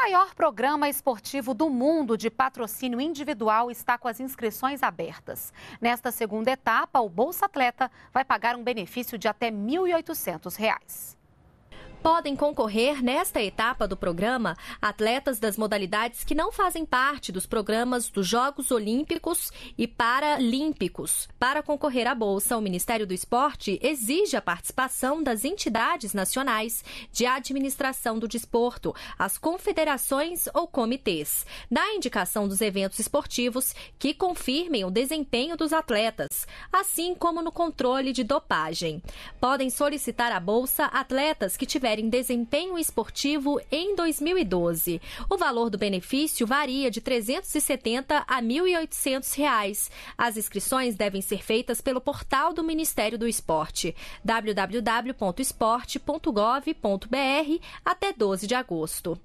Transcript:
maior programa esportivo do mundo de patrocínio individual está com as inscrições abertas. Nesta segunda etapa, o Bolsa Atleta vai pagar um benefício de até R$ 1.800. Podem concorrer nesta etapa do programa atletas das modalidades que não fazem parte dos programas dos Jogos Olímpicos e Paralímpicos. Para concorrer à bolsa, o Ministério do Esporte exige a participação das entidades nacionais de administração do desporto, as confederações ou comitês, da indicação dos eventos esportivos que confirmem o desempenho dos atletas, assim como no controle de dopagem. Podem solicitar a bolsa atletas que tiverem Critério em Desempenho Esportivo em 2012. O valor do benefício varia de 370 a 1.800. Reais. As inscrições devem ser feitas pelo portal do Ministério do Esporte, www.esporte.gov.br, até 12 de agosto.